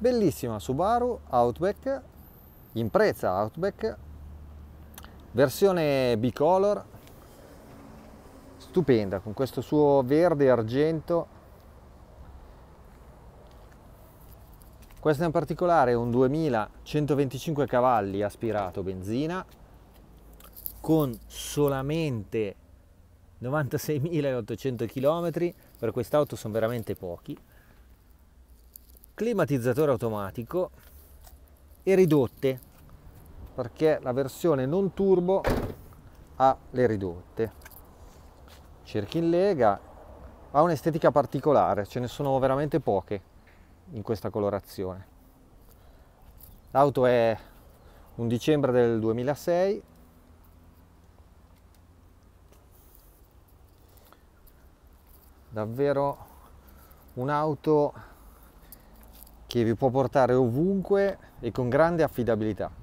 bellissima Subaru Outback impreza Outback versione bicolor stupenda con questo suo verde argento Questo è in particolare un 2125 cavalli aspirato benzina con solamente 96.800 km, per quest'auto sono veramente pochi climatizzatore automatico e ridotte perché la versione non turbo ha le ridotte cerchi in lega ha un'estetica particolare ce ne sono veramente poche in questa colorazione l'auto è un dicembre del 2006 davvero un'auto che vi può portare ovunque e con grande affidabilità.